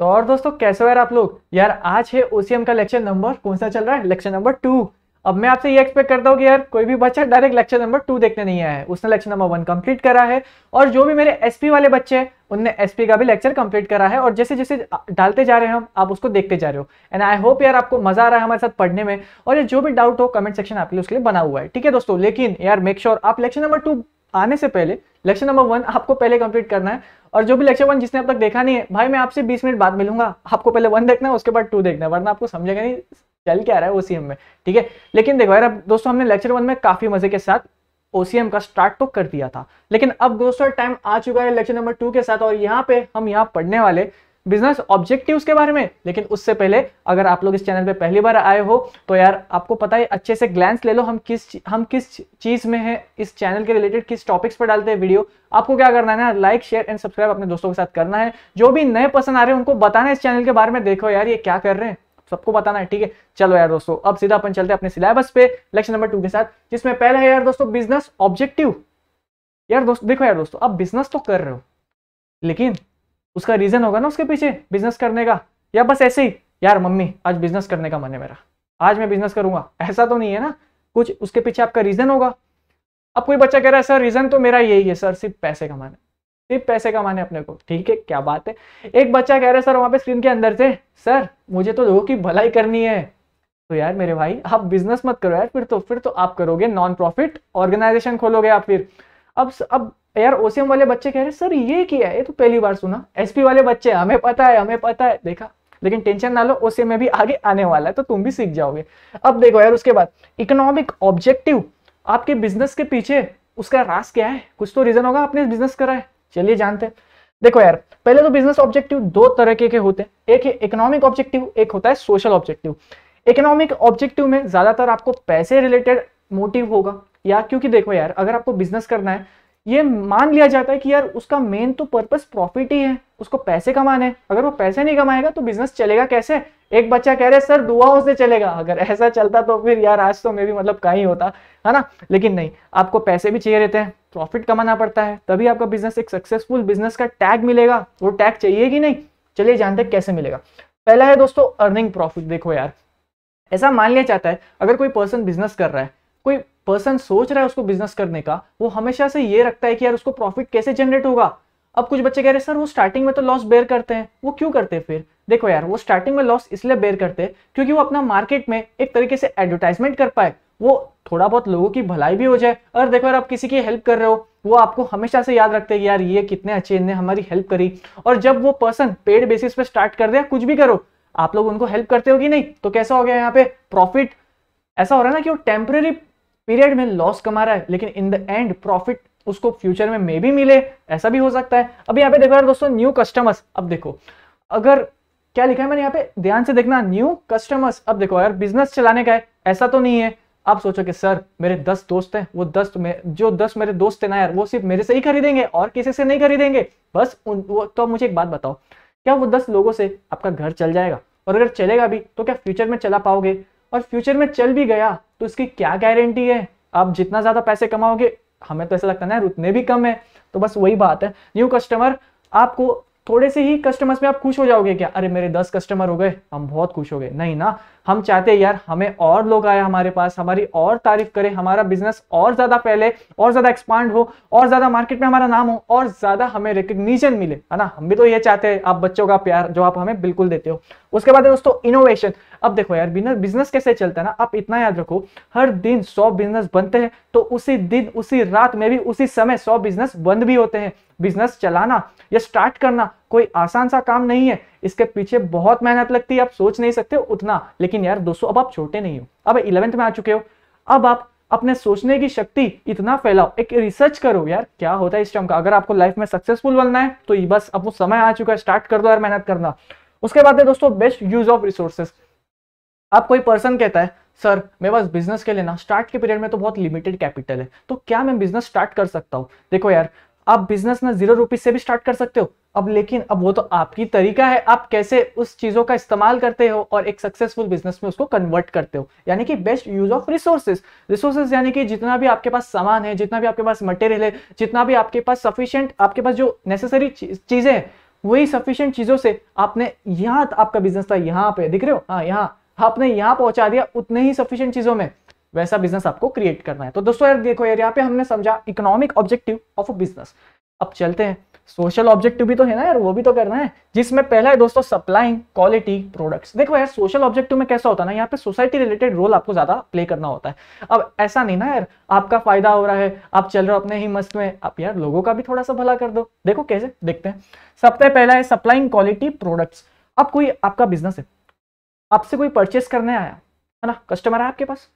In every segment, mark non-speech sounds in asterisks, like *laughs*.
तो और दोस्तों कैसे हो यार आप लोग यार आज है ओसीएम का लेक्चर नंबर कौन सा चल रहा है लेक्चर नंबर टू अब मैं आपसे ये एक्सपेक्ट करता हूँ कि यार कोई भी बच्चा डायरेक्ट लेक्चर नंबर टू देखने नहीं आया है उसने लेक्चर नंबर वन कंप्लीट करा है और जो भी मेरे एसपी वाले बच्चे हैं उनने एसपी का भी लेक्चर कंप्लीट करा है और जैसे जैसे डालते जा रहे हैं हम आप उसको देखते जा रहे हो एंड आई होप यार आपको मजा आ रहा है हमारे साथ पढ़ने में और ये जो भी डाउट हो कमेंट सेक्शन आपके लिए उसके लिए बना हुआ है ठीक है दोस्तों लेकिन यार मेक श्योर sure आप लेक्चर नंबर टू आने से पहले लेक्चर नंबर वन आपको पहले कंप्लीट करना है और जो भी लेक्चर वन जिसने अब तक देखा नहीं है भाई मैं आपसे बीस मिनट बाद मिलूंगा आपको पहले वन देखना है उसके बाद टू देखना है वरना आपको समझेगा नहीं चल क्या रहा है ओसीएम में ठीक है लेकिन देखो यार अब दोस्तों हमने लेक्चर वन में काफी मजे के साथ ओसीएम का स्टार्ट तो कर दिया था लेकिन अब दोस्तों टाइम आ चुका है लेक्चर नंबर टू के साथ और यहाँ पे हम यहाँ पढ़ने वाले बिजनेस ऑब्जेक्टिव्स के बारे में लेकिन उससे पहले अगर आप लोग इस चैनल पे पहली बार आए हो तो यार आपको पता है अच्छे से ग्लैंस ले लो हम किस हम किस चीज़ में है इस चैनल के रिलेटेड किस टॉपिक्स पर डालते हैं वीडियो आपको क्या करना है ना लाइक शेयर एंड सब्सक्राइब अपने दोस्तों के साथ करना है जो भी नए पसंद आ रहे हैं उनको बताना है इस चैनल के बारे में देखो यार ये क्या कर रहे हैं सबको बताना है ठीक है चलो यार दोस्तों अब सीधा अपन चलते हैं अपने सिलेबस पे लेक्चर नंबर टू के साथ जिसमें पहले है यार दोस्तों बिजनेस ऑब्जेक्टिव यार दोस्तों देखो यार दोस्तों आप बिजनेस तो कर रहे हो लेकिन उसका रीजन होगा ना उसके पीछे बिजनेस करने का या बस ऐसे ही यार मम्मी आज बिजनेस करने का मन है मेरा आज मैं बिजनेस करूंगा ऐसा तो नहीं है ना कुछ उसके पीछे आपका रीजन होगा अब कोई बच्चा कह रहा है सर रीजन तो मेरा यही है सर सिर्फ पैसे कमाने सिर्फ पैसे कमाने अपने को ठीक है क्या बात है एक बच्चा कह रहा है सर वहां पे स्क्रीन के अंदर से सर मुझे तो लोगों की भलाई करनी है तो यार मेरे भाई आप बिजनेस मत करो यार फिर तो फिर तो आप करोगे नॉन प्रॉफिट ऑर्गेनाइजेशन खोलोगे आप फिर अब अब यार ओसीएम वाले बच्चे कह रहे सर ये किया है तो पहली बार सुना एसपी वाले बच्चे हमें पता है हमें पता है देखा लेकिन टेंशन ना लो ओसीएम में भी आगे आने वाला है तो तुम भी सीख जाओगे अब देखो यार उसके बाद इकोनॉमिक ऑब्जेक्टिव आपके बिजनेस के पीछे उसका रास क्या है कुछ तो रीजन होगा आपने बिजनेस करा है चलिए जानते हैं देखो यार पहले तो बिजनेस ऑब्जेक्टिव दो तरह के, के होते हैं एक है इकोनॉमिक ऑब्जेक्टिव एक होता है सोशल ऑब्जेक्टिव इकोनॉमिक ऑब्जेक्टिव में ज्यादातर आपको पैसे रिलेटेड मोटिव होगा या क्योंकि देखो यार अगर आपको बिजनेस करना है ये मान लिया जाता है कि यार उसका मेन तो पर्पस प्रॉफिट ही है उसको पैसे कमाने हैं अगर वो पैसे नहीं कमाएगा तो बिजनेस चलेगा कैसे एक बच्चा कह रहे हैं सर दुआओं से चलेगा अगर ऐसा चलता तो फिर यार आज तो मे भी मतलब का ही होता है ना लेकिन नहीं आपको पैसे भी चाहिए रहते हैं प्रॉफिट कमाना पड़ता है तभी आपका बिजनेस एक सक्सेसफुल बिजनेस का टैग मिलेगा वो टैग चाहिए कि नहीं चलिए जानते कैसे मिलेगा पहला है दोस्तों अर्निंग प्रॉफिट देखो यार ऐसा मान लिया जाता है अगर कोई पर्सन बिजनेस कर रहा है कोई पर्सन सोच रहा है उसको बिजनेस करने का वो हमेशा से ये रखता है कि यार उसको प्रॉफिट कैसे जनरेट होगा अब कुछ बच्चे कह रहे हैं सर वो स्टार्टिंग में तो लॉस बेयर करते हैं वो क्यों करते हैं फिर देखो यार वो स्टार्टिंग में लॉस इसलिए बेयर करते हैं क्योंकि वो अपना मार्केट में एक तरीके से एडवर्टाइजमेंट कर पाए वो थोड़ा बहुत लोगों की भलाई भी हो जाए और देखो यार आप किसी की हेल्प कर रहे हो वो आपको हमेशा से याद रखते हैं यार ये कितने अच्छे इनने हमारी हेल्प करी और जब वो पर्सन पेड बेसिस पे स्टार्ट कर दे कुछ भी करो आप लोग उनको हेल्प करते हो कि नहीं तो कैसा हो गया यहाँ पे प्रॉफिट ऐसा हो रहा है ना कि वो टेम्प्रेरी पीरियड में लॉस कमा रहा है लेकिन इन द एंड प्रॉफिट उसको फ्यूचर में मे भी मिले ऐसा भी हो सकता है अब यहाँ पे देखो यार दोस्तों न्यू कस्टमर्स अब देखो अगर क्या लिखा है मैंने यहाँ पे ध्यान से देखना न्यू कस्टमर्स अब देखो यार बिजनेस चलाने का है ऐसा तो नहीं है आप सोचो कि सर मेरे दस दोस्त हैं वो दस में जो दस मेरे दोस्त हैं ना यार वो सिर्फ मेरे से ही खरीदेंगे और किसी से नहीं खरीदेंगे बस उन वो तो मुझे एक बात बताओ क्या वो दस लोगों से आपका घर चल जाएगा और अगर चलेगा भी तो क्या फ्यूचर में चला पाओगे और फ्यूचर में चल भी गया तो इसकी क्या गारंटी है आप जितना ज़्यादा पैसे कमाओगे हमें तो ऐसा लगता है ना उतने भी कम है तो बस वही बात है न्यू कस्टमर आपको थोड़े से ही कस्टमर्स में आप खुश हो जाओगे क्या अरे मेरे दस कस्टमर हो गए हम बहुत खुश हो गए नहीं ना हम चाहते हैं यार हमें और लोग आए हमारे पास हमारी और तारीफ करें हमारा बिजनेस और ज्यादा फैले और ज्यादा एक्सपांड हो और ज्यादा मार्केट में हमारा नाम हो और ज्यादा हमें रिकग्निशन मिले है ना हम भी तो ये चाहते हैं आप बच्चों का प्यार जो आप हमें बिल्कुल देते हो उसके बाद दोस्तों इनोवेशन अब देखो यार बिजनेस कैसे चलता है ना आप इतना याद रखो हर दिन सौ बिजनेस बनते हैं तो उसी दिन उसी रात में भी उसी समय सौ बिजनेस बंद भी होते हैं बिजनेस चलाना या स्टार्ट करना कोई आसान सा काम नहीं है इसके पीछे बहुत मेहनत लगती है आप सोच नहीं सकते उतना लेकिन यार दोस्तों अब आप छोटे नहीं हो अब इलेवेंथ में आ चुके हो अब आप अपने सोचने की शक्ति इतना फैलाओ एक रिसर्च करो यार क्या होता है इस टर्म का अगर आपको लाइफ में सक्सेसफुल बनना है तो ये बस अब वो समय आ चुका है स्टार्ट कर दो यार मेहनत करना उसके बाद है दोस्तों बेस्ट यूज ऑफ रिसोर्सेस आप कोई पर्सन कहता है सर मेरे पास बिजनेस के लिए ना स्टार्ट के पीरियड में तो बहुत लिमिटेड कैपिटल है तो क्या मैं बिजनेस स्टार्ट कर सकता हूँ देखो यार आप बिजनेस ना जीरो रुपीज से भी स्टार्ट कर सकते हो अब लेकिन अब वो तो आपकी तरीका है आप कैसे उस चीज़ों का इस्तेमाल करते हो और एक सक्सेसफुल बिजनेस में उसको कन्वर्ट करते हो यानी कि best use of resources resources यानी कि जितना भी आपके पास सामान है जितना भी आपके पास मटेरियल है जितना भी आपके पास सफिशियंट आपके पास जो नेसेसरी चीज़ें हैं वही सफिशियंट चीज़ों से आपने यहाँ आपका बिजनेस था यहाँ पे दिख रहे हो हाँ यहाँ आपने यहाँ पहुंचा दिया उतने ही सफिशियंट चीज़ों में वैसा बिजनेस आपको क्रिएट करना है तो दोस्तों यार देखो यार यहाँ पे हमने समझा economic objective of a business अब चलते हैं सोशल ऑब्जेक्टिव भी तो है ना यार वो भी तो करना है जिसमें पहला है दोस्तों सप्लाइंग क्वालिटी प्रोडक्ट्स देखो यार सोशल ऑब्जेक्टिव में कैसा होता है ना यहाँ पे सोसाइटी रिलेटेड रोल आपको ज्यादा प्ले करना होता है अब ऐसा नहीं ना यार आपका फायदा हो रहा है आप चल रहे हो अपने ही मस्त में आप यार लोगों का भी थोड़ा सा भला कर दो देखो कैसे देखते हैं सबसे पहला है सप्लाइंग क्वालिटी प्रोडक्ट्स अब कोई आपका बिजनेस है आपसे कोई परचेस करने आया है ना कस्टमर है आपके पास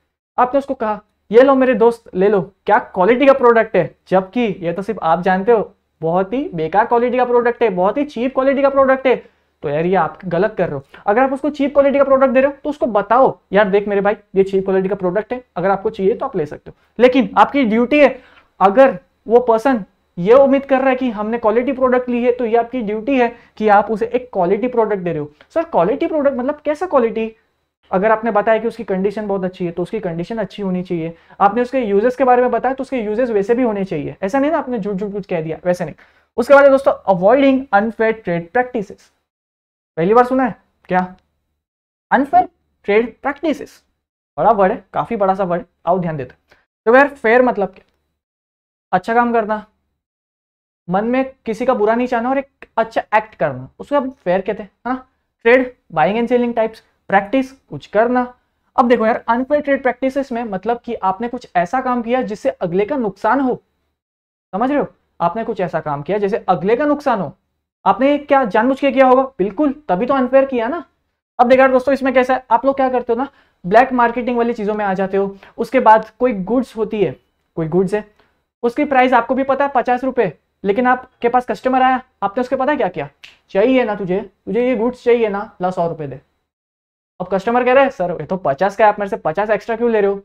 आपने उसको कहा ये लो मेरे दोस्त ले लो क्या क्वालिटी का प्रोडक्ट है जबकि ये तो सिर्फ आप जानते हो बहुत ही बेकार क्वालिटी का प्रोडक्ट है बहुत ही चीप क्वालिटी का प्रोडक्ट है तो यार ये आप गलत कर रहे हो अगर आप उसको चीप क्वालिटी का प्रोडक्ट दे रहे हो तो उसको बताओ यार देख मेरे भाई ये चीप क्वालिटी का प्रोडक्ट है अगर आपको चाहिए तो आप ले सकते हो लेकिन आपकी ड्यूटी है अगर वो पर्सन ये उम्मीद कर रहा है कि हमने क्वालिटी प्रोडक्ट ली है तो ये आपकी ड्यूटी है कि आप उसे एक क्वालिटी प्रोडक्ट दे रहे हो सर क्वालिटी प्रोडक्ट मतलब कैसा क्वालिटी अगर आपने बताया कि उसकी कंडीशन बहुत अच्छी है तो उसकी कंडीशन अच्छी होनी चाहिए आपने उसके यूजेस के बारे में बताया तो उसके यूजेस वैसे भी होने चाहिए ऐसा नहीं ना आपने झूठ झूठ कुछ कह दिया वैसे नहीं उसके बाद दोस्तों अवॉइडिंग अनफेयर ट्रेड प्रैक्टिस पहली बार सुना है क्या अनफेयर ट्रेड प्रैक्टिस बड़ा वर्ड है काफी बड़ा सा वर्ड आओ ध्यान देते तो यार फेयर मतलब क्या अच्छा काम करना मन में किसी का बुरा नहीं चाहना और एक अच्छा एक्ट करना उसको हम फेयर कहते हैं ना trade buying and selling types practice कुछ करना अब देखो यार अनफेयर ट्रेड प्रैक्टिस में मतलब कि आपने कुछ ऐसा काम किया जिससे अगले का नुकसान हो समझ रहे हो आपने कुछ ऐसा काम किया जैसे अगले का नुकसान हो आपने क्या जानबूझ के किया होगा बिल्कुल तभी तो अनफेयर किया ना अब देखा दोस्तों इसमें कैसा है आप लोग क्या करते हो ना ब्लैक मार्केटिंग वाली चीजों में आ जाते हो उसके बाद कोई गुड्स होती है कोई गुड्स है उसकी प्राइस आपको भी पता है पचास रुपए लेकिन आपके पास कस्टमर आया आपने उसके पता है क्या किया चाहिए ना तुझे तुझे ये गुड्स चाहिए ना ला सौ रुपए दे अब कस्टमर कह रहे हैं सर ये तो पचास का आप मेरे से पचास एक्स्ट्रा क्यों ले रहे हो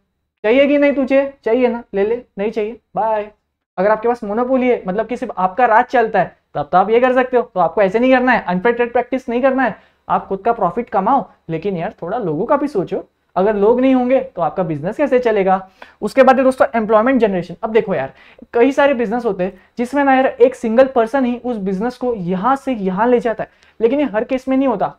चाहिए कि नहीं तुझे चाहिए ना ले ले नहीं चाहिए बाय अगर आपके पास मोनोपोली है मतलब कि सिर्फ आपका राज चलता है तब तो आप ये कर सकते हो तो आपको ऐसे नहीं करना है अनफेयर ट्रेड प्रैक्टिस नहीं करना है आप खुद का प्रॉफिट कमाओ लेकिन यार थोड़ा लोगों का भी सोचो अगर लोग नहीं होंगे तो आपका बिजनेस कैसे चलेगा उसके बाद दोस्तों एम्प्लॉयमेंट जनरेशन अब देखो यार कई सारे बिजनेस होते हैं जिसमें ना यार एक सिंगल पर्सन ही उस बिजनेस को यहाँ से यहाँ ले जाता है लेकिन ये हर केस में नहीं होता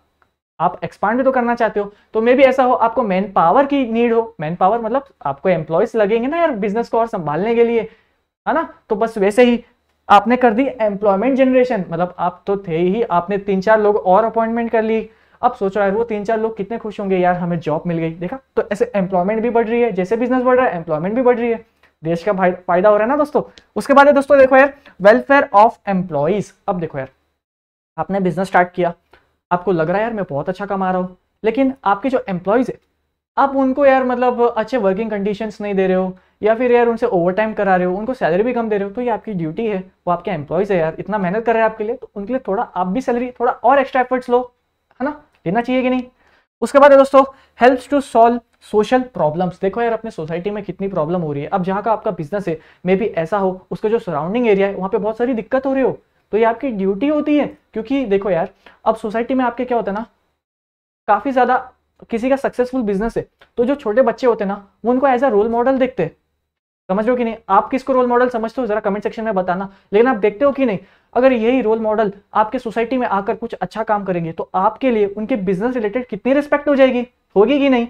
आप एक्सपांड भी तो करना चाहते हो तो मे भी ऐसा हो आपको मैन पावर की नीड हो मैन पावर मतलब आपको एम्प्लॉयज लगेंगे ना यार बिजनेस को और संभालने के लिए है ना तो बस वैसे ही आपने कर दी एम्प्लॉयमेंट जनरेशन मतलब आप तो थे ही आपने तीन चार लोग और अपॉइंटमेंट कर ली अब रहा यार वो तीन चार लोग कितने खुश होंगे यार हमें जॉब मिल गई देखा तो ऐसे एम्प्लॉयमेंट भी बढ़ रही है जैसे बिजनेस बढ़ रहा है एम्प्लॉयमेंट भी बढ़ रही है देश का फायदा हो रहा है ना दोस्तों उसके बाद है दोस्तों देखो यार वेलफेयर ऑफ एम्प्लॉयज अब देखो यार आपने बिजनेस स्टार्ट किया आपको लग रहा है यार मैं बहुत अच्छा कमा रहा हूँ लेकिन आपके जो एम्प्लॉयज़ है आप उनको यार मतलब अच्छे वर्किंग कंडीशंस नहीं दे रहे हो या फिर यार उनसे ओवर टाइम करा रहे हो उनको सैलरी भी कम दे रहे हो तो ये आपकी ड्यूटी है वो आपके एम्प्लॉयज़ है यार इतना मेहनत कर रहे हैं आपके लिए तो उनके लिए थोड़ा आप भी सैलरी थोड़ा और एक्स्ट्रा एफर्ट्स लो है ना लेना चाहिए कि नहीं उसके बाद है दोस्तों helps to solve social problems देखो यार अपने सोसाइटी में कितनी प्रॉब्लम हो रही है अब जहाँ का आपका बिजनेस है मे भी ऐसा हो उसका जो सराउंडिंग एरिया है वहाँ पे बहुत सारी दिक्कत हो रही हो तो ये आपकी ड्यूटी होती है क्योंकि देखो यार अब सोसाइटी में आपके क्या होता है ना काफ़ी ज़्यादा किसी का सक्सेसफुल बिजनेस है तो जो छोटे बच्चे होते हैं ना वो उनको एज अ रोल मॉडल देखते समझ रहे हो कि नहीं आप किसको रोल मॉडल समझते हो जरा कमेंट सेक्शन में बताना लेकिन आप देखते हो कि नहीं अगर यही रोल मॉडल आपके सोसाइटी में आकर कुछ अच्छा काम करेंगे तो आपके लिए उनके बिजनेस रिलेटेड कितनी रिस्पेक्ट हो जाएगी होगी कि नहीं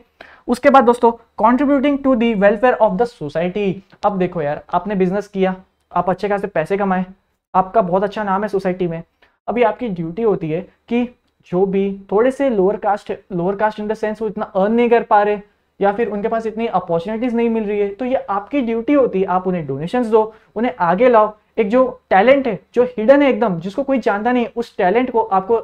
उसके बाद दोस्तों contributing to the welfare of the society अब देखो यार आपने बिजनेस किया आप अच्छे खासे पैसे कमाए आपका बहुत अच्छा नाम है सोसाइटी में अभी आपकी ड्यूटी होती है कि जो भी थोड़े से lower caste lower caste in the sense वो इतना अर्न नहीं कर पा रहे या फिर उनके पास इतनी अपॉर्चुनिटीज नहीं मिल रही है तो ये आपकी ड्यूटी होती है आप उन्हें डोनेशंस दो उन्हें आगे लाओ एक जो टैलेंट है जो हिडन है एकदम जिसको कोई जानता नहीं उस टैलेंट को आपको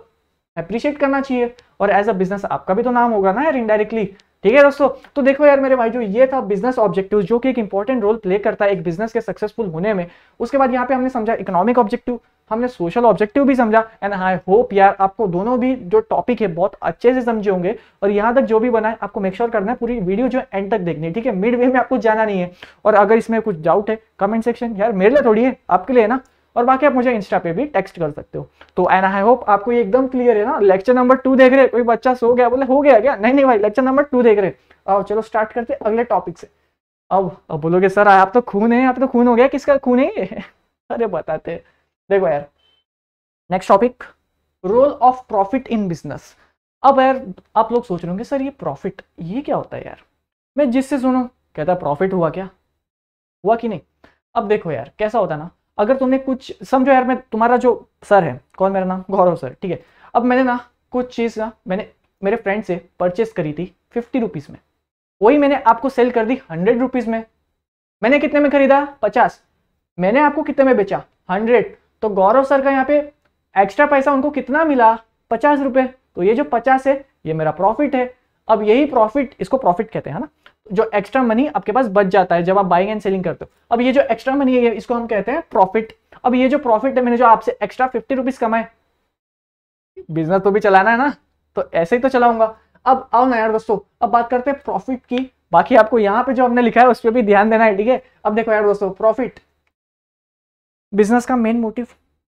अप्रिशिएट करना चाहिए और एज अ बिजनेस आपका भी तो नाम होगा ना यार इनडायरेक्टली ठीक है दोस्तों तो देखो यार मेरे भाई जो ये था बिजनेस ऑब्जेक्टिव जो कि एक इंपॉर्टेंट रोल प्ले करता है एक बिजनेस के सक्सेसफुल होने में उसके बाद यहाँ पे हमने समझा इकोनॉमिक ऑब्जेक्टिव हमने सोशल ऑब्जेक्टिव भी समझा एंड आई होप यार आपको दोनों भी जो टॉपिक है बहुत अच्छे से समझे होंगे और यहाँ तक जो भी बना है आपको मेक श्योर sure करना है पूरी वीडियो जो एंड तक देखनी है ठीक है मिड वे में आपको जाना नहीं है और अगर इसमें कुछ डाउट है कमेंट सेक्शन यार मेरे लिए थोड़ी है आपके लिए ना और बाकी आप मुझे इंस्टा पे भी टेक्स्ट कर सकते हो तो एंड आई होप आपको ये एकदम क्लियर है ना लेक्चर नंबर टू देख रहे कोई बच्चा सो गया बोले हो गया क्या नहीं नहीं भाई लेक्चर नंबर टू देख रहे आओ चलो स्टार्ट करते अगले टॉपिक से अब अब बोलोगे सर आप तो खून है आप तो खून हो गया किसका खून है *laughs* अरे बताते देखो यार next topic role of profit in business अब यार आप लोग सोच रहे होंगे सर ये प्रॉफिट ये क्या होता है यार मैं जिससे सुनू कहता प्रॉफिट हुआ क्या हुआ कि नहीं अब देखो यार कैसा होता ना अगर तुमने कुछ समझो यार मैं तुम्हारा जो सर है कौन मेरा नाम गौरव सर ठीक है अब मैंने ना कुछ चीज़ ना मैंने मेरे फ्रेंड से परचेस करी थी फिफ्टी रुपीज़ में वही मैंने आपको सेल कर दी हंड्रेड रुपीज़ में मैंने कितने में खरीदा पचास मैंने आपको कितने में बेचा हंड्रेड तो गौरव सर का यहाँ पे एक्स्ट्रा पैसा उनको कितना मिला पचास रुपये तो ये जो पचास है ये मेरा प्रॉफिट है अब यही प्रॉफिट इसको प्रॉफिट कहते हैं ना जो एक्स्ट्रा मनी आपके पास बच जाता है जब आप बाइंग एंड सेलिंग करते हो अब ये जो एक्स्ट्रा मनी है इसको हम कहते हैं प्रॉफिट अब ये जो प्रॉफिट है मैंने जो आपसे एक्स्ट्रा फिफ्टी रुपीज कमाए बिजनेस तो भी चलाना है ना तो ऐसे ही तो चलाऊंगा अब आओ ना यार दोस्तों अब बात करते हैं प्रॉफिट की बाकी आपको यहां पे जो हमने लिखा है उस पर भी ध्यान देना है ठीक है अब देखो यार दोस्तों प्रॉफिट बिजनेस का मेन मोटिव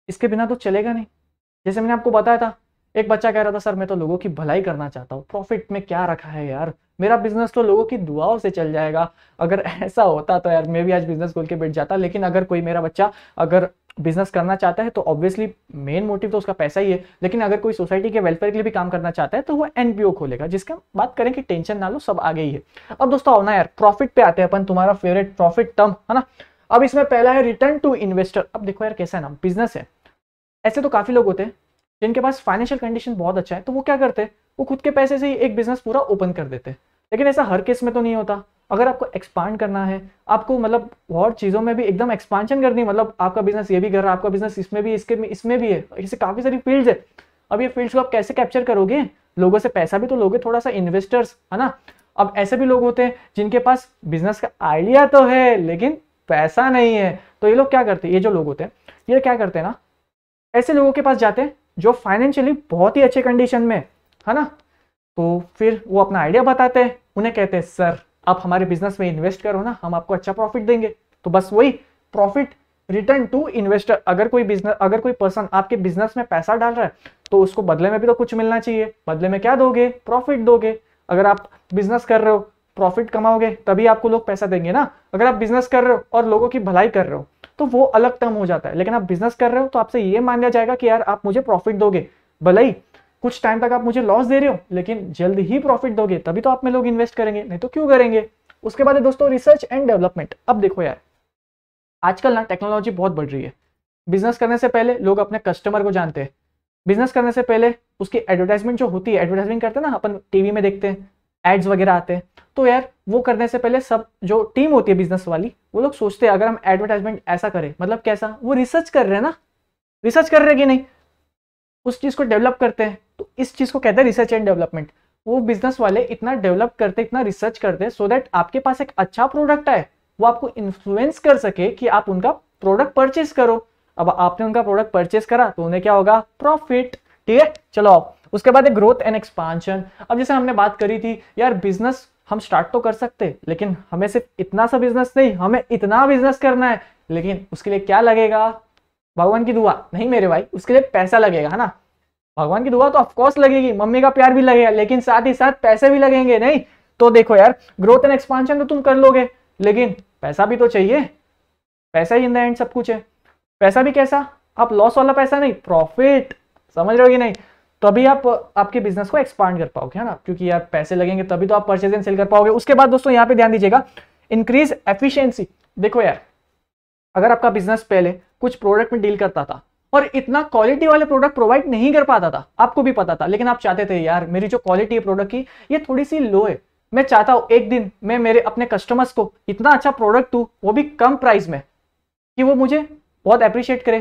इसके बिना तो चलेगा नहीं जैसे मैंने आपको बताया था एक बच्चा कह रहा था सर मैं तो लोगों की भलाई करना चाहता हूँ प्रॉफिट में क्या रखा है यार मेरा बिजनेस तो लोगों की दुआओं से चल जाएगा अगर *laughs* ऐसा होता तो यार मैं भी आज बिजनेस खोल के बैठ जाता लेकिन अगर कोई मेरा बच्चा अगर बिजनेस करना चाहता है तो ऑब्वियसली मेन मोटिव तो उसका पैसा ही है लेकिन अगर कोई सोसाइटी के वेलफेयर के लिए भी काम करना चाहता है तो वो एनपीओ खोलेगा जिसका बात करें कि टेंशन ना लो सब आगे ही है अब दोस्तों आओ ना यार प्रॉफिट पे आते हैं अपन तुम्हारा फेवरेट प्रॉफिट टर्म है ना अब इसमें पहला है रिटर्न टू इन्वेस्टर अब देखो यार कैसा नाम बिजनेस है ऐसे तो काफी लोग होते हैं जिनके पास फाइनेंशियल कंडीशन बहुत अच्छा है तो वो क्या करते हैं वो खुद के पैसे से ही एक बिजनेस पूरा ओपन कर देते हैं लेकिन ऐसा हर केस में तो नहीं होता अगर आपको एक्सपांड करना है आपको मतलब और चीज़ों में भी एकदम एक्सपांशन करनी मतलब आपका बिजनेस ये भी कर रहा है आपका बिजनेस इसमें भी इसके इसमें भी है ऐसे काफ़ी सारी फील्ड्स है अब ये फील्ड्स को आप कैसे कैप्चर करोगे लोगों से पैसा भी तो लोगे थोड़ा सा इन्वेस्टर्स है ना अब ऐसे भी लोग होते हैं जिनके पास बिजनेस का आइडिया तो है लेकिन पैसा नहीं है तो ये लोग क्या करते हैं ये जो लोग होते हैं ये क्या करते हैं ना ऐसे लोगों के पास जाते हैं जो फाइनेंशियली बहुत ही अच्छे कंडीशन में है ना तो फिर वो अपना आइडिया बताते हैं उन्हें कहते हैं सर आप हमारे बिजनेस में इन्वेस्ट करो ना हम आपको अच्छा प्रॉफिट देंगे तो बस वही प्रॉफिट रिटर्न टू इन्वेस्टर अगर कोई बिजनेस अगर कोई पर्सन आपके बिजनेस में पैसा डाल रहा है तो उसको बदले में भी तो कुछ मिलना चाहिए बदले में क्या दोगे प्रॉफिट दोगे अगर आप बिजनेस कर रहे हो प्रॉफिट कमाओगे तभी आपको लोग पैसा देंगे ना अगर आप बिजनेस कर रहे हो और लोगों की भलाई कर रहे हो तो वो अलग टर्म हो जाता है लेकिन आप बिजनेस कर रहे हो तो आपसे ये मान लिया जाएगा कि यार आप मुझे प्रॉफिट दोगे भले ही कुछ टाइम तक आप मुझे लॉस दे रहे हो लेकिन जल्द ही प्रॉफिट दोगे तभी तो आप में लोग इन्वेस्ट करेंगे नहीं तो क्यों करेंगे उसके बाद है दोस्तों रिसर्च एंड डेवलपमेंट अब देखो यार आजकल ना टेक्नोलॉजी बहुत बढ़ रही है बिजनेस करने से पहले लोग अपने कस्टमर को जानते हैं बिजनेस करने से पहले उसकी एडवर्टाइजमेंट जो होती है एडवर्टाइजमेंट करते हैं ना अपन टीवी में देखते हैं एड्स वगैरह आते हैं तो यार वो करने से पहले सब जो टीम होती है बिजनेस वाली वो लोग सोचते हैं अगर हम एडवर्टाइजमेंट ऐसा करें मतलब कैसा वो रिसर्च कर रहे हैं ना रिसर्च कर रहे हैं कि नहीं उस चीज़ को डेवलप करते हैं तो इस चीज़ को कहते हैं रिसर्च एंड डेवलपमेंट वो बिजनेस वाले इतना डेवलप करते इतना रिसर्च करते सो so दैट आपके पास एक अच्छा प्रोडक्ट आए वो आपको इन्फ्लुएंस कर सके कि आप उनका प्रोडक्ट परचेज करो अब आपने उनका प्रोडक्ट परचेज करा तो उन्हें क्या होगा प्रॉफिट ठीक है चलो आप उसके बाद है ग्रोथ एंड एक्सपांशन अब जैसे हमने बात करी थी यार बिजनेस हम स्टार्ट तो कर सकते लेकिन हमें सिर्फ इतना सा बिजनेस नहीं हमें इतना बिजनेस करना है लेकिन उसके लिए क्या लगेगा भगवान की दुआ नहीं मेरे भाई उसके लिए पैसा लगेगा है ना भगवान की दुआ तो ऑफकोर्स लगेगी मम्मी का प्यार भी लगेगा लेकिन साथ ही साथ पैसे भी लगेंगे नहीं तो देखो यार ग्रोथ एंड एक्सपांशन तो तुम कर लोगे लेकिन पैसा भी तो चाहिए पैसा ही इन द एंड सब कुछ है पैसा भी कैसा आप लॉस वाला पैसा नहीं प्रॉफिट समझ रहे हो कि नहीं तो अभी आप आपके बिजनेस को एक्सपांड कर पाओगे है ना क्योंकि यार पैसे लगेंगे तभी तो आप परचेज एंड सेल कर पाओगे उसके बाद दोस्तों यहाँ पे ध्यान दीजिएगा इंक्रीज एफिशिएंसी देखो यार अगर आपका बिजनेस पहले कुछ प्रोडक्ट में डील करता था और इतना क्वालिटी वाले प्रोडक्ट प्रोवाइड नहीं कर पाता था आपको भी पता था लेकिन आप चाहते थे यार मेरी जो क्वालिटी है प्रोडक्ट की ये थोड़ी सी लो है मैं चाहता हूँ एक दिन मैं मेरे अपने कस्टमर्स को इतना अच्छा प्रोडक्ट दूँ वो भी कम प्राइस में कि वो मुझे बहुत अप्रिशिएट करे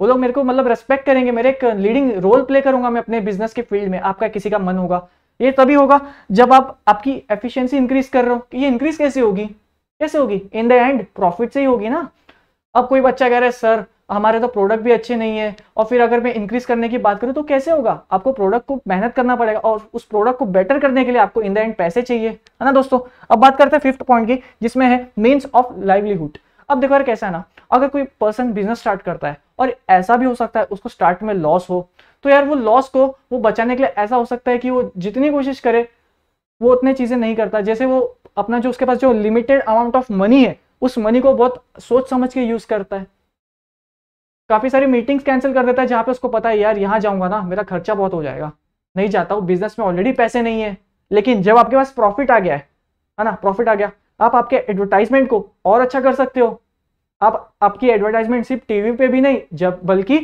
वो लोग मेरे को मतलब रेस्पेक्ट करेंगे मेरे एक लीडिंग रोल प्ले करूंगा मैं अपने बिजनेस के फील्ड में आपका किसी का मन होगा ये तभी होगा जब आप आपकी एफिशिएंसी इंक्रीज कर रहे हो ये इंक्रीज कैसे होगी कैसे होगी इन द एंड प्रॉफिट से ही होगी ना अब कोई बच्चा कह रहा है सर हमारे तो प्रोडक्ट भी अच्छे नहीं है और फिर अगर मैं इंक्रीज करने की बात करूँ तो कैसे होगा आपको प्रोडक्ट को मेहनत करना पड़ेगा और उस प्रोडक्ट को बेटर करने के लिए आपको इन द एंड पैसे चाहिए है ना दोस्तों अब बात करते हैं फिफ्थ पॉइंट की जिसमें है मीन्स ऑफ लाइवलीहुड अब देखो यार कैसा है ना अगर कोई पर्सन बिजनेस स्टार्ट करता है और ऐसा भी हो सकता है उसको स्टार्ट में लॉस हो तो यार वो लॉस को वो बचाने के लिए ऐसा हो सकता है कि वो जितनी कोशिश करे वो उतनी चीज़ें नहीं करता जैसे वो अपना जो उसके पास जो लिमिटेड अमाउंट ऑफ मनी है उस मनी को बहुत सोच समझ के यूज़ करता है काफ़ी सारी मीटिंग्स कैंसिल कर देता है जहाँ पे उसको पता है यार यहाँ जाऊँगा ना मेरा खर्चा बहुत हो जाएगा नहीं जाता हूँ बिजनेस में ऑलरेडी पैसे नहीं है लेकिन जब आपके पास प्रॉफिट आ गया है है ना प्रॉफिट आ गया आप आपके एडवर्टाइजमेंट को और अच्छा कर सकते हो आप आपकी एडवर्टाइजमेंट सिर्फ टीवी पे भी नहीं जब बल्कि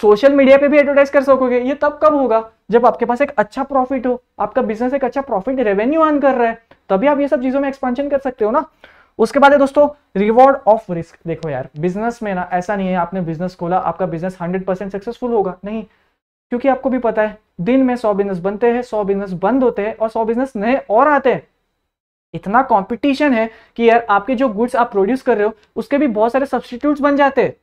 सोशल मीडिया पे भी एडवर्टाइज कर सकोगे ये तब कब होगा जब आपके पास एक अच्छा प्रॉफिट हो आपका बिजनेस एक अच्छा प्रॉफिट रेवेन्यू अर्न कर रहा है तभी आप ये सब चीजों में एक्सपांशन कर सकते हो ना उसके बाद है दोस्तों रिवॉर्ड ऑफ रिस्क देखो यार बिजनेस में ना ऐसा नहीं है आपने बिजनेस खोला आपका बिजनेस हंड्रेड परसेंट सक्सेसफुल होगा नहीं क्योंकि आपको भी पता है दिन में सौ बिजनेस बनते हैं सौ बिजनेस बंद होते हैं और सौ बिजनेस नए और आते हैं इतना कंपटीशन है कि यार आपके जो गुड्स आप प्रोड्यूस कर रहे हो उसके भी बहुत सारे सब्सटीट्यूट बन जाते हैं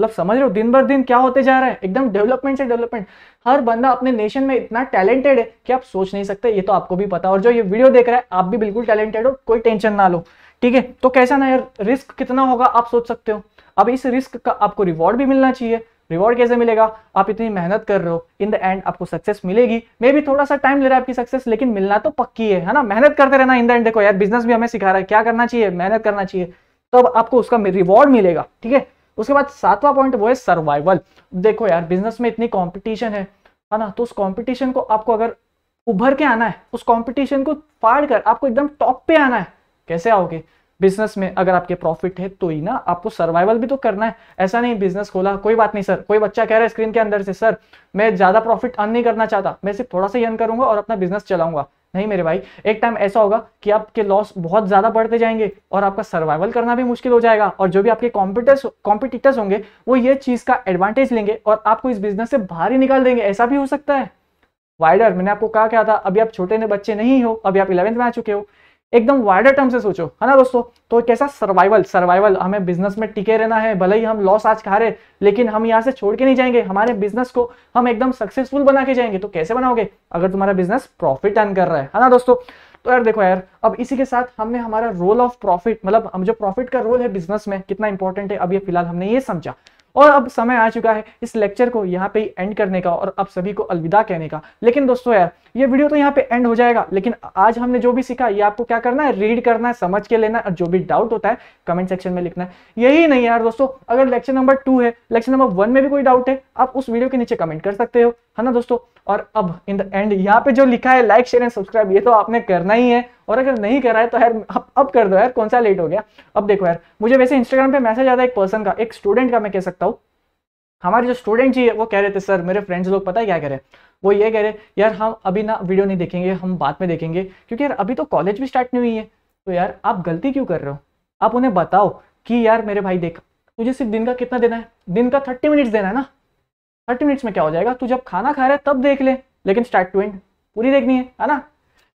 मतलब समझ रहे हो दिन भर दिन क्या होते जा रहा है एकदम डेवलपमेंट से डेवलपमेंट हर बंदा अपने नेशन में इतना टैलेंटेड है कि आप सोच नहीं सकते ये तो आपको भी पता और जो ये वीडियो देख रहा है आप भी बिल्कुल टैलेंटेड हो कोई टेंशन ना लो ठीक है तो कैसा ना यार रिस्क कितना होगा आप सोच सकते हो अब इस रिस्क का आपको रिवॉर्ड भी मिलना चाहिए रिवॉर्ड कैसे मिलेगा आप इतनी मेहनत कर रहे हो इन द एंड आपको सक्सेस मिलेगी मे भी थोड़ा सा टाइम ले रहा है आपकी सक्सेस लेकिन मिलना तो पक्की है है ना मेहनत करते रहना इन द एंड देखो यार बिजनेस भी हमें सिखा रहा है क्या करना चाहिए मेहनत करना चाहिए तब आपको उसका रिवॉर्ड मिलेगा ठीक है उसके बाद सातवां पॉइंट वो है सर्वाइवल देखो यार बिजनेस में इतनी कॉम्पिटिशन है है ना तो उस कॉम्पिटिशन को आपको अगर उभर के आना है उस कॉम्पिटिशन को फाड़ कर आपको एकदम टॉप पे आना है कैसे आओगे बिजनेस में अगर आपके प्रॉफिट है तो ही ना आपको सर्वाइवल भी तो करना है ऐसा नहीं बिजनेस खोला कोई बात नहीं सर कोई बच्चा कह रहा है स्क्रीन के अंदर से सर मैं ज्यादा प्रॉफिट अर्न नहीं करना चाहता मैं सिर्फ थोड़ा सा ही अर्न करूंगा और अपना बिजनेस चलाऊंगा नहीं मेरे भाई एक टाइम ऐसा होगा कि आपके लॉस बहुत ज्यादा बढ़ते जाएंगे और आपका सर्वाइवल करना भी मुश्किल हो जाएगा और जो भी आपके कॉम्पिटर्स कॉम्पिटिटर्स होंगे वो ये चीज का एडवांटेज लेंगे और आपको इस बिजनेस से बाहर ही निकाल देंगे ऐसा भी हो सकता है वाइडर मैंने आपको कहा क्या था अभी आप छोटे ने बच्चे नहीं हो अभी आप इलेवेंथ में आ चुके हो एकदम वाइडर टर्म से सोचो है ना दोस्तों तो कैसा सर्वाइवल सर्वाइवल हमें बिजनेस में टिके रहना है भले ही हम लॉस आज खा रहे लेकिन हम यहाँ से छोड़ के नहीं जाएंगे हमारे बिजनेस को हम एकदम सक्सेसफुल बना के जाएंगे तो कैसे बनाओगे अगर तुम्हारा बिजनेस प्रॉफिट अर्न कर रहा है है ना दोस्तों तो यार देखो यार अब इसी के साथ हमने हमारा रोल ऑफ प्रॉफिट मतलब हम जो प्रॉफिट का रोल है बिजनेस में कितना इंपॉर्टेंट है अब ये फिलहाल हमने ये समझा और अब समय आ चुका है इस लेक्चर को यहाँ पे एंड करने का और अब सभी को अलविदा कहने का लेकिन दोस्तों यार ये वीडियो तो यहाँ पे एंड हो जाएगा लेकिन आज हमने जो भी सीखा ये आपको क्या करना है रीड करना है समझ के लेना है और जो भी डाउट होता है कमेंट सेक्शन में लिखना है यही नहीं यार दोस्तों अगर लेक्चर नंबर टू है लेक्चर नंबर वन में भी कोई डाउट है आप उस वीडियो के नीचे कमेंट कर सकते हो है ना दोस्तों और अब इन द एंड यहाँ पे जो लिखा है लाइक शेयर एंड सब्सक्राइब ये तो आपने करना ही है और अगर नहीं कर रहा है तो यार अब अब कर दो यार कौन सा लेट हो गया अब देखो यार मुझे वैसे इंस्टाग्राम पे मैसेज आता है एक पर्सन का एक स्टूडेंट का मैं कह सकता हूँ हमारे जो स्टूडेंट जी है वो कह रहे थे सर मेरे फ्रेंड्स लोग पता है क्या कह रहे हैं वो ये कह रहे यार हम अभी ना वीडियो नहीं देखेंगे हम बाद में देखेंगे क्योंकि यार अभी तो कॉलेज भी स्टार्ट नहीं हुई है तो यार आप गलती क्यों कर रहे हो आप उन्हें बताओ कि यार मेरे भाई देख तुझे सिर्फ दिन का कितना देना है दिन का थर्टी मिनट्स देना है ना थर्टी मिनट्स में क्या हो जाएगा तू जब खाना खा रहा है तब देख ले लेकिन स्टार्ट टू एंड पूरी देखनी है है ना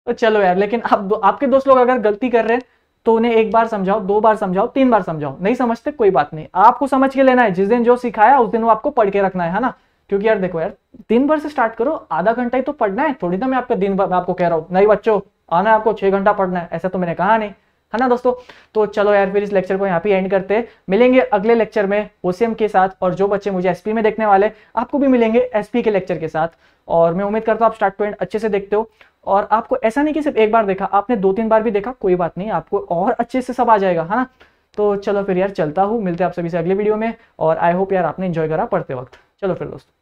तो चलो यार लेकिन आप आपके दोस्त लोग अगर गलती कर रहे हैं तो उन्हें एक बार समझाओ दो बार समझाओ तीन बार समझाओ नहीं समझते कोई बात नहीं आपको समझ के लेना है जिस दिन जो सिखाया उस दिन वो आपको पढ़ के रखना है, है ना क्योंकि यार देखो यार दिन भर से स्टार्ट करो आधा घंटा ही तो पढ़ना है थोड़ी ना मैं आपका दिन भर आपको कह रहा हूँ नहीं बच्चों आना आपको छह घंटा पढ़ना है ऐसा तो मैंने कहा नहीं है ना दोस्तों तो चलो यार फिर इस लेक्चर को यहाँ पे एंड करते हैं मिलेंगे अगले लेक्चर में ओसीएम के साथ और जो बच्चे मुझे एसपी में देखने वाले आपको भी मिलेंगे एसपी के लेक्चर के साथ और मैं उम्मीद करता हूँ आप स्टार्ट पॉइंट अच्छे से देखते हो और आपको ऐसा नहीं कि सिर्फ एक बार देखा आपने दो तीन बार भी देखा कोई बात नहीं आपको और अच्छे से सब आ जाएगा है ना तो चलो फिर यार चलता हूँ मिलते हैं आप सभी से अगले वीडियो में और आई होप यार आपने इन्जॉय करा पढ़ते वक्त चलो फिर दोस्तों